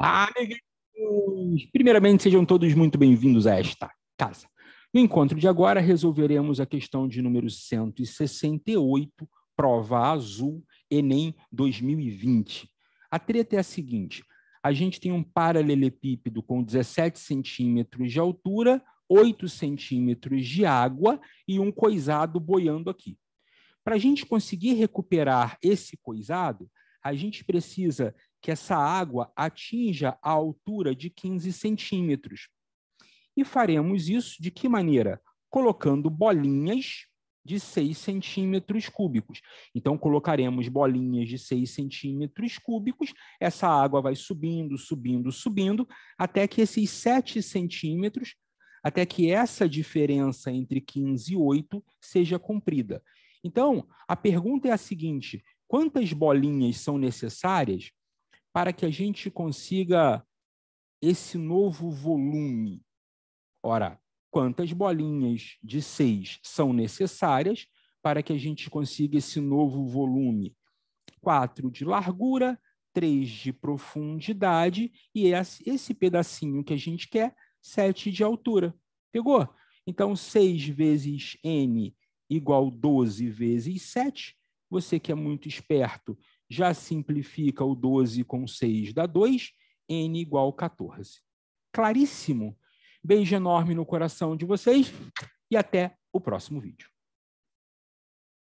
Ah, Amigos, primeiramente sejam todos muito bem-vindos a esta casa. No encontro de agora, resolveremos a questão de número 168, prova azul, Enem 2020. A treta é a seguinte: a gente tem um paralelepípedo com 17 centímetros de altura, 8 centímetros de água e um coisado boiando aqui. Para a gente conseguir recuperar esse coisado, a gente precisa que essa água atinja a altura de 15 centímetros. E faremos isso de que maneira? Colocando bolinhas de 6 centímetros cúbicos. Então, colocaremos bolinhas de 6 centímetros cúbicos, essa água vai subindo, subindo, subindo, até que esses 7 centímetros, até que essa diferença entre 15 e 8 seja cumprida. Então, a pergunta é a seguinte: quantas bolinhas são necessárias para que a gente consiga esse novo volume? Ora, quantas bolinhas de 6 são necessárias para que a gente consiga esse novo volume? 4 de largura, 3 de profundidade e esse pedacinho que a gente quer, 7 de altura. Pegou? Então, 6 vezes n igual 12 vezes 7, você que é muito esperto, já simplifica o 12 com 6, dá 2, n igual 14. Claríssimo? Beijo enorme no coração de vocês e até o próximo vídeo.